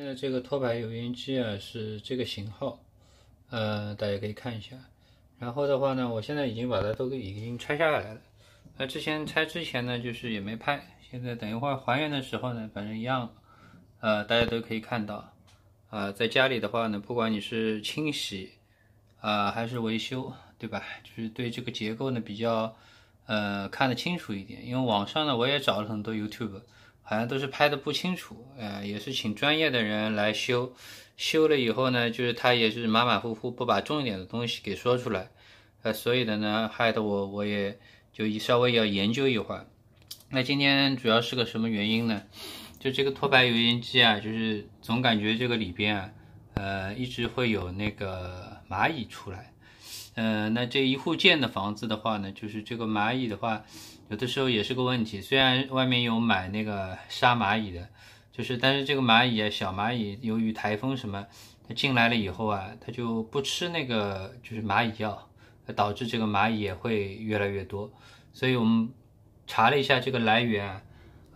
现在这个托盘油烟机啊是这个型号，呃，大家可以看一下。然后的话呢，我现在已经把它都已经拆下来了。那之前拆之前呢，就是也没拍。现在等一会儿还原的时候呢，反正一样，呃，大家都可以看到。啊，在家里的话呢，不管你是清洗啊还是维修，对吧？就是对这个结构呢比较呃看得清楚一点，因为网上呢我也找了很多 YouTube。好像都是拍的不清楚，呃，也是请专业的人来修，修了以后呢，就是他也是马马虎虎，不把重一点的东西给说出来，呃，所以的呢，害得我我也就稍微要研究一会儿。那今天主要是个什么原因呢？就这个脱白油烟机啊，就是总感觉这个里边，啊，呃，一直会有那个蚂蚁出来。呃，那这一户建的房子的话呢，就是这个蚂蚁的话，有的时候也是个问题。虽然外面有买那个杀蚂蚁的，就是，但是这个蚂蚁啊，小蚂蚁由于台风什么，它进来了以后啊，它就不吃那个就是蚂蚁药，导致这个蚂蚁也会越来越多。所以我们查了一下这个来源，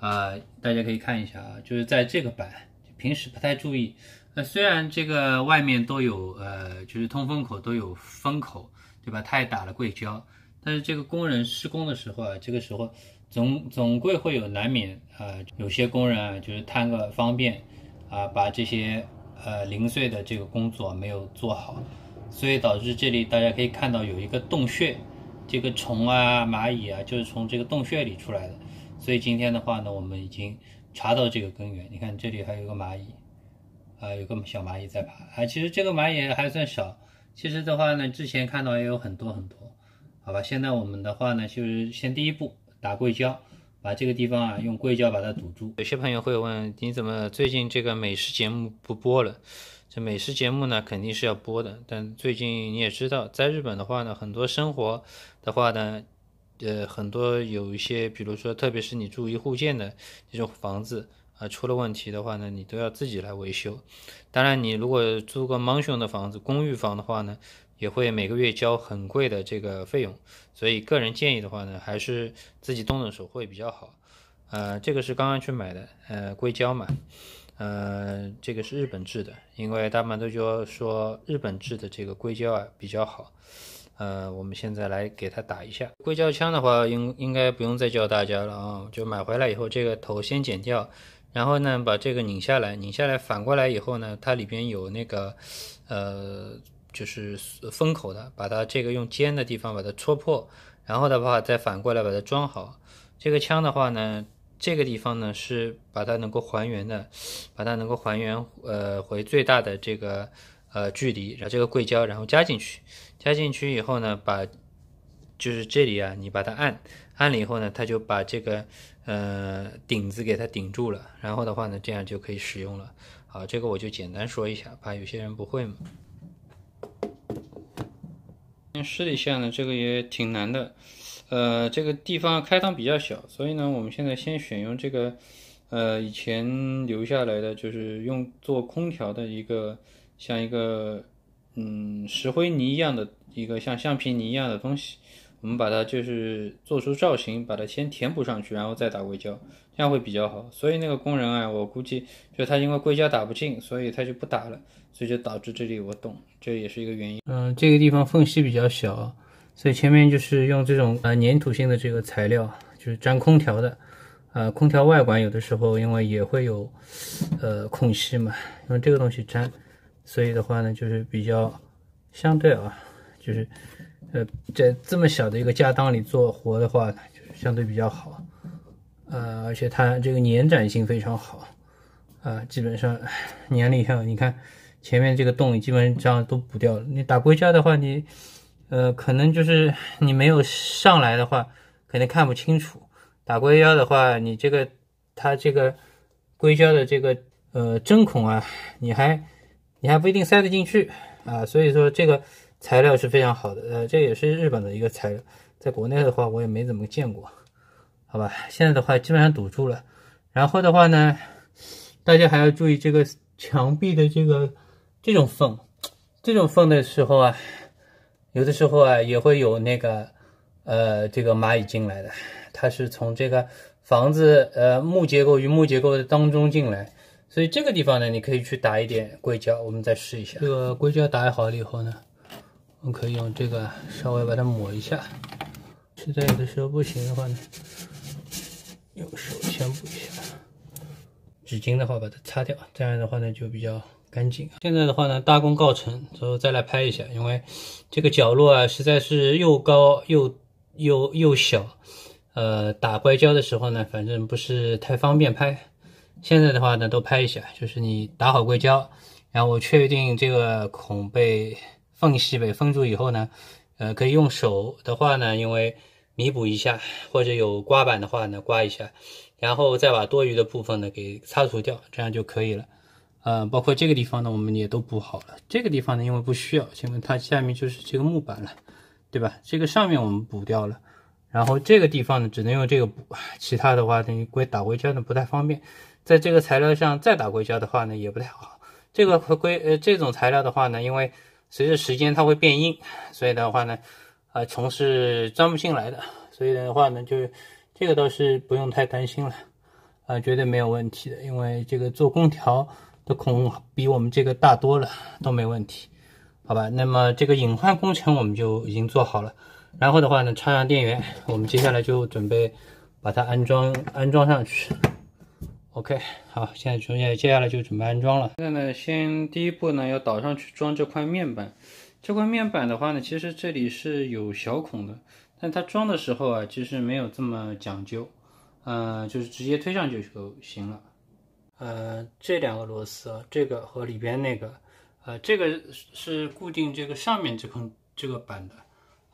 啊，大家可以看一下啊，就是在这个版。平时不太注意，呃，虽然这个外面都有，呃，就是通风口都有封口，对吧？他也打了硅胶，但是这个工人施工的时候啊，这个时候总总归会有难免啊，有些工人啊，就是贪个方便啊，把这些呃零碎的这个工作没有做好，所以导致这里大家可以看到有一个洞穴，这个虫啊、蚂蚁啊，就是从这个洞穴里出来的。所以今天的话呢，我们已经。查到这个根源，你看这里还有个蚂蚁，啊，有个小蚂蚁在爬，啊，其实这个蚂蚁还算少，其实的话呢，之前看到也有很多很多，好吧，现在我们的话呢，就是先第一步打硅胶，把这个地方啊用硅胶把它堵住。有些朋友会问，你怎么最近这个美食节目不播了？这美食节目呢，肯定是要播的，但最近你也知道，在日本的话呢，很多生活的话呢。呃，很多有一些，比如说，特别是你住一户建的这种房子啊，出了问题的话呢，你都要自己来维修。当然，你如果租个マンション的房子，公寓房的话呢，也会每个月交很贵的这个费用。所以，个人建议的话呢，还是自己动动手会比较好。呃，这个是刚刚去买的，呃，硅胶嘛，呃，这个是日本制的，因为他们都说说日本制的这个硅胶啊比较好。呃，我们现在来给它打一下硅胶枪的话，应应该不用再教大家了啊。就买回来以后，这个头先剪掉，然后呢，把这个拧下来，拧下来反过来以后呢，它里边有那个，呃，就是封口的，把它这个用尖的地方把它戳破，然后的话再反过来把它装好。这个枪的话呢，这个地方呢是把它能够还原的，把它能够还原呃回最大的这个呃距离，然后这个硅胶然后加进去。加进去以后呢，把就是这里啊，你把它按按了以后呢，它就把这个呃顶子给它顶住了。然后的话呢，这样就可以使用了。好，这个我就简单说一下，怕有些人不会嘛。那实体呢，这个也挺难的，呃，这个地方开档比较小，所以呢，我们现在先选用这个呃以前留下来的就是用做空调的一个像一个。嗯，石灰泥一样的一个像橡皮泥一样的东西，我们把它就是做出造型，把它先填补上去，然后再打硅胶，这样会比较好。所以那个工人啊，我估计就他因为硅胶打不进，所以他就不打了，所以就导致这里我懂，这也是一个原因。嗯，这个地方缝隙比较小，所以前面就是用这种呃粘土性的这个材料，就是粘空调的，呃，空调外管有的时候因为也会有呃空隙嘛，用这个东西粘。所以的话呢，就是比较相对啊，就是呃，在这么小的一个家当里做活的话，就是相对比较好。呃，而且它这个延展性非常好。啊，基本上，年龄上你看前面这个洞，基本上都补掉了。你打硅胶的话，你呃，可能就是你没有上来的话，肯定看不清楚。打硅胶的话，你这个它这个硅胶的这个呃针孔啊，你还。你还不一定塞得进去啊，所以说这个材料是非常好的，呃，这也是日本的一个材料，在国内的话我也没怎么见过，好吧，现在的话基本上堵住了，然后的话呢，大家还要注意这个墙壁的这个这种缝，这种缝的时候啊，有的时候啊也会有那个呃这个蚂蚁进来的，它是从这个房子呃木结构与木结构的当中进来。所以这个地方呢，你可以去打一点硅胶，我们再试一下。这个硅胶打好了以后呢，我们可以用这个稍微把它抹一下。实在有的时候不行的话呢，用手先补一下。纸巾的话把它擦掉，这样的话呢就比较干净。现在的话呢大功告成，之后再来拍一下，因为这个角落啊实在是又高又又又小，呃，打硅胶的时候呢，反正不是太方便拍。现在的话呢，都拍一下，就是你打好硅胶，然后我确定这个孔被缝隙被封住以后呢，呃，可以用手的话呢，因为弥补一下，或者有刮板的话呢，刮一下，然后再把多余的部分呢给擦除掉，这样就可以了。呃，包括这个地方呢，我们也都补好了。这个地方呢，因为不需要，因为它下面就是这个木板了，对吧？这个上面我们补掉了，然后这个地方呢，只能用这个补，其他的话等于打硅胶呢不太方便。在这个材料上再打硅胶的话呢，也不太好。这个硅呃这种材料的话呢，因为随着时间它会变硬，所以的话呢，啊虫是钻不进来的。所以的话呢，就是这个倒是不用太担心了，啊绝对没有问题的。因为这个做空调的孔比我们这个大多了，都没问题，好吧？那么这个隐患工程我们就已经做好了，然后的话呢，插上电源，我们接下来就准备把它安装安装上去。OK，好，现在从接接下来就准备安装了。现在呢，先第一步呢，要倒上去装这块面板。这块面板的话呢，其实这里是有小孔的，但它装的时候啊，其实没有这么讲究，呃，就是直接推上就就行了。呃，这两个螺丝，这个和里边那个，呃，这个是固定这个上面这块这个板的，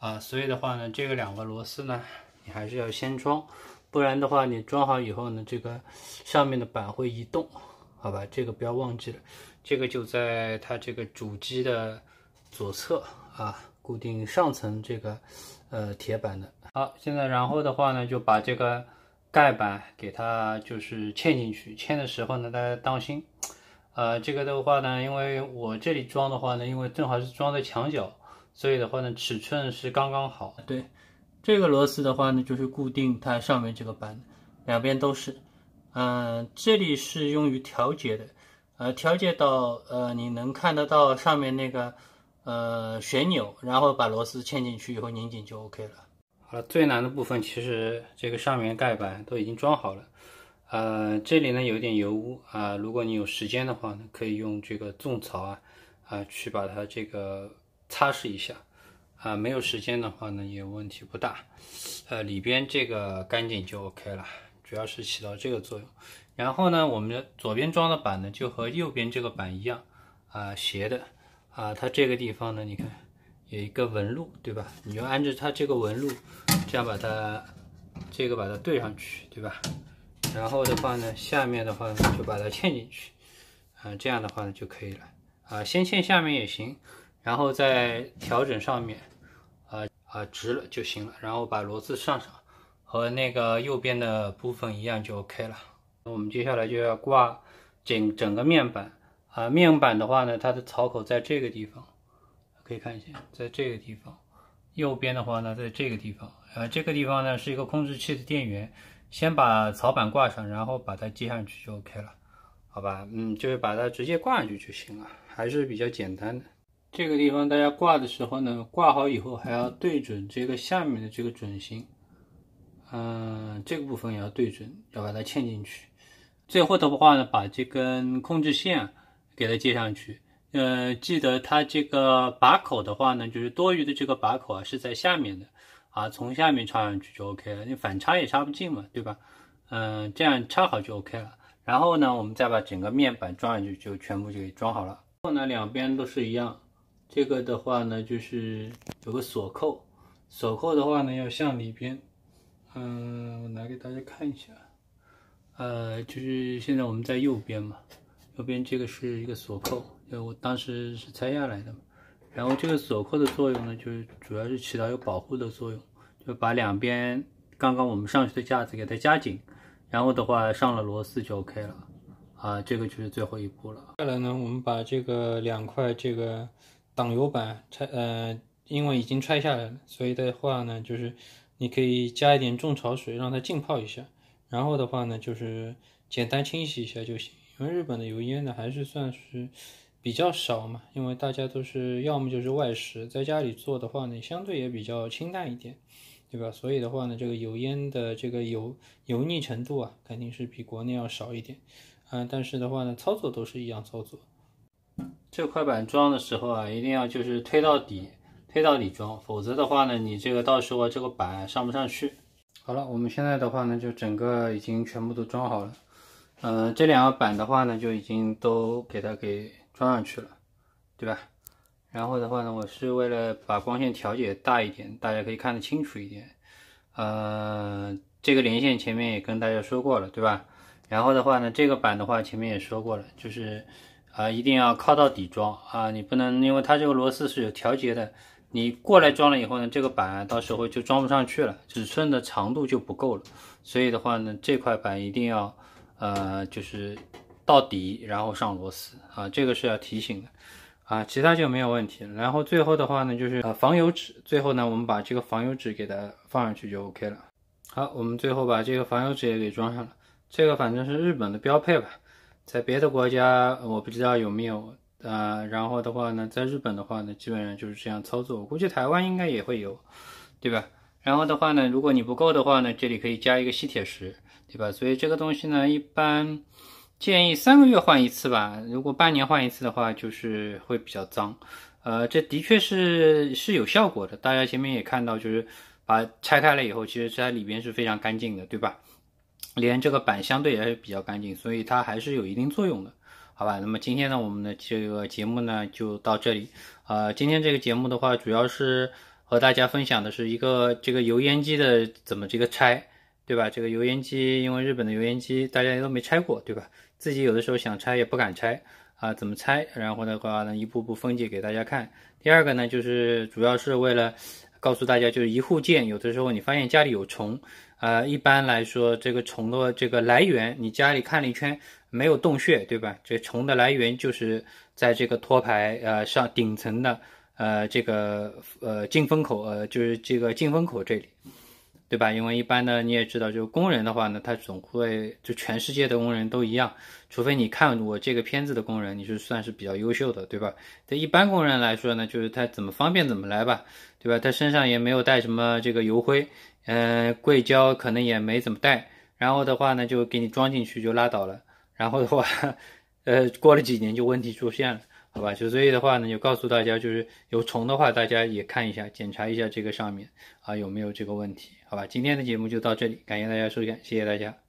啊，所以的话呢，这个两个螺丝呢，你还是要先装。不然的话，你装好以后呢，这个上面的板会移动，好吧？这个不要忘记了，这个就在它这个主机的左侧啊，固定上层这个呃铁板的。好，现在然后的话呢，就把这个盖板给它就是嵌进去，嵌的时候呢，大家当心。呃，这个的话呢，因为我这里装的话呢，因为正好是装在墙角，所以的话呢，尺寸是刚刚好。对。这个螺丝的话呢，就是固定它上面这个板两边都是。嗯，这里是用于调节的，呃，调节到呃，你能看得到上面那个呃旋钮，然后把螺丝嵌进去以后拧紧就 OK 了。好了，最难的部分其实这个上面盖板都已经装好了。呃，这里呢有点油污啊，如果你有时间的话呢，可以用这个纵槽啊啊去把它这个擦拭一下。啊，没有时间的话呢，也问题不大。呃，里边这个干净就 OK 了，主要是起到这个作用。然后呢，我们的左边装的板呢，就和右边这个板一样，啊，斜的。啊，它这个地方呢，你看有一个纹路，对吧？你就按着它这个纹路，这样把它这个把它对上去，对吧？然后的话呢，下面的话就把它嵌进去，啊，这样的话呢就可以了。啊，先嵌下面也行，然后再调整上面。啊，直了就行了，然后把螺丝上上，和那个右边的部分一样就 OK 了。那我们接下来就要挂整整个面板啊，面板的话呢，它的槽口在这个地方，可以看一下，在这个地方，右边的话呢，在这个地方，呃，这个地方呢是一个控制器的电源，先把槽板挂上，然后把它接上去就 OK 了，好吧，嗯，就是把它直接挂上去就行了，还是比较简单的。这个地方大家挂的时候呢，挂好以后还要对准这个下面的这个准心，嗯，这个部分也要对准，要把它嵌进去。最后的话呢，把这根控制线给它接上去。呃，记得它这个把口的话呢，就是多余的这个把口啊是在下面的，啊，从下面插上去就 OK 了。你反插也插不进嘛，对吧？嗯，这样插好就 OK 了。然后呢，我们再把整个面板装上去，就全部就给装好了。后呢，两边都是一样。这个的话呢，就是有个锁扣，锁扣的话呢要向里边，嗯，我拿给大家看一下，呃，就是现在我们在右边嘛，右边这个是一个锁扣，就我当时是拆下来的嘛，然后这个锁扣的作用呢，就是主要是起到有保护的作用，就把两边刚刚我们上去的架子给它夹紧，然后的话上了螺丝就 OK 了，啊，这个就是最后一步了，接下来呢，我们把这个两块这个。挡油板拆，呃，因为已经拆下来了，所以的话呢，就是你可以加一点重潮水，让它浸泡一下，然后的话呢，就是简单清洗一下就行。因为日本的油烟呢，还是算是比较少嘛，因为大家都是要么就是外食，在家里做的话呢，相对也比较清淡一点，对吧？所以的话呢，这个油烟的这个油油腻程度啊，肯定是比国内要少一点，嗯，但是的话呢，操作都是一样操作。这块板装的时候啊，一定要就是推到底，推到底装，否则的话呢，你这个到时候这个板上不上去。好了，我们现在的话呢，就整个已经全部都装好了。嗯，这两个板的话呢，就已经都给它给装上去了，对吧？然后的话呢，我是为了把光线调节大一点，大家可以看得清楚一点。呃，这个连线前面也跟大家说过了，对吧？然后的话呢，这个板的话前面也说过了，就是。啊，一定要靠到底装啊！你不能，因为它这个螺丝是有调节的，你过来装了以后呢，这个板到时候就装不上去了，尺寸的长度就不够了。所以的话呢，这块板一定要，呃，就是到底，然后上螺丝啊，这个是要提醒的。啊，其他就没有问题。了。然后最后的话呢，就是呃防油纸。最后呢，我们把这个防油纸给它放上去就 OK 了。好，我们最后把这个防油纸也给装上了。这个反正是日本的标配吧。在别的国家我不知道有没有啊，然后的话呢，在日本的话呢，基本上就是这样操作。我估计台湾应该也会有，对吧？然后的话呢，如果你不够的话呢，这里可以加一个吸铁石，对吧？所以这个东西呢，一般建议三个月换一次吧。如果半年换一次的话，就是会比较脏。呃，这的确是是有效果的。大家前面也看到，就是把拆开了以后，其实它里边是非常干净的，对吧？连这个板相对还是比较干净，所以它还是有一定作用的，好吧？那么今天呢，我们的这个节目呢就到这里。呃，今天这个节目的话，主要是和大家分享的是一个这个油烟机的怎么这个拆，对吧？这个油烟机，因为日本的油烟机大家都没拆过，对吧？自己有的时候想拆也不敢拆啊，怎么拆？然后的话呢，一步步分解给大家看。第二个呢，就是主要是为了。告诉大家，就是一户建，有的时候你发现家里有虫，呃，一般来说，这个虫的这个来源，你家里看了一圈没有洞穴，对吧？这虫的来源就是在这个托盘，呃，上顶层的，呃，这个呃进风口，呃，就是这个进风口这里。对吧？因为一般的你也知道，就是工人的话呢，他总会就全世界的工人都一样，除非你看我这个片子的工人，你是算是比较优秀的，对吧？对一般工人来说呢，就是他怎么方便怎么来吧，对吧？他身上也没有带什么这个油灰，呃，硅胶可能也没怎么带，然后的话呢，就给你装进去就拉倒了，然后的话，呃，过了几年就问题出现了。好吧，就所以的话呢，就告诉大家，就是有虫的话，大家也看一下，检查一下这个上面啊有没有这个问题，好吧？今天的节目就到这里，感谢大家收看，谢谢大家。